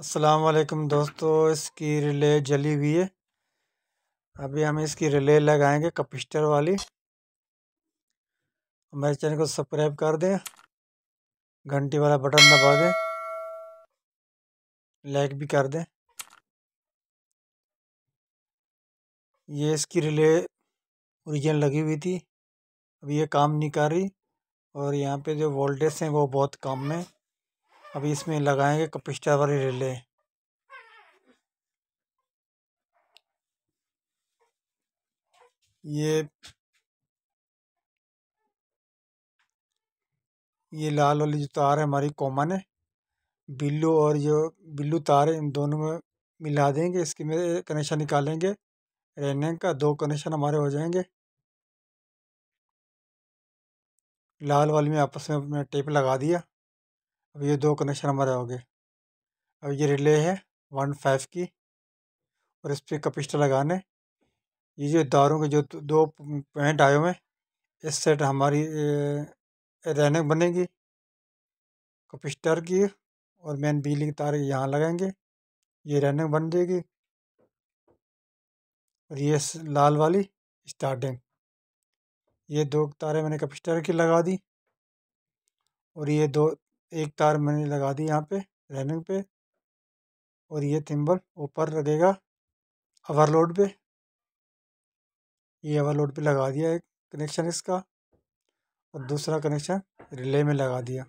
अस्सलाम वालेकुम दोस्तों इसकी रिले जली हुई है अभी हम इसकी रिले लगाएंगे कपिस्टर वाली हमारे चैनल को सब्सक्राइब कर दें घंटी वाला बटन दबा दें लाइक भी कर दें ये इसकी रिले ओरिजिनल लगी हुई थी अभी ये काम नहीं कर रही और यहाँ पे जो वोल्टेज हैं वो बहुत कम है अभी इसमें लगाएंगे कपिस्टर वाली रिले ये ये लाल वाली जो तार है हमारी कॉमन है बिल्लू और जो बिल्लू तार है इन दोनों में मिला देंगे इसके में कनेक्शन निकालेंगे रहने का दो कनेक्शन हमारे हो जाएंगे लाल वाली में आपस में अपने टेप लगा दिया अब ये दो कनेक्शन हमारे हो गए अब ये रिले है वन फाइव की और इस पर कपिस्टर लगाने ये जो दारों के जो दो पॉइंट आए हुए हैं इस सेट हमारी रैनक बनेगी कपिस्टर की और मेन बिजली की तार यहाँ लगाएंगे ये रैनक बन जाएगी और ये लाल वाली स्टार्टिंग ये दो तारें मैंने कपिस्टर की लगा दी और ये दो एक तार मैंने लगा दी यहाँ पे रैमिंग पे और ये थिम्बल ऊपर लगेगा ओवरलोड पे ये ओवरलोड पे लगा दिया एक कनेक्शन इसका और दूसरा कनेक्शन रिले में लगा दिया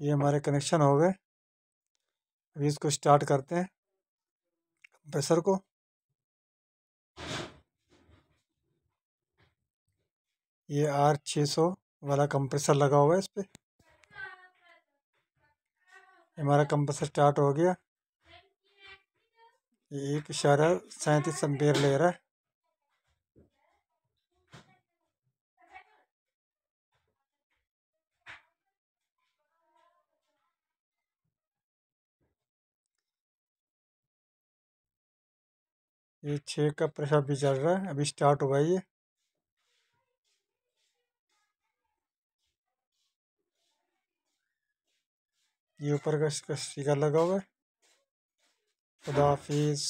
ये हमारे कनेक्शन हो गए अभी इसको स्टार्ट करते हैं कंप्रेसर को ये आर छः सौ वाला कंप्रेसर लगा हुआ है इस पर हमारा कंप्रेसर स्टार्ट हो गया ये एक इशारा सैंतीस एम्पेयर ले रहा है ये छः का प्रेशर भी चल रहा है अभी स्टार्ट हुआ ये ये ऊपर का इसका स्टीकर लगा हुआ है खुदाफिज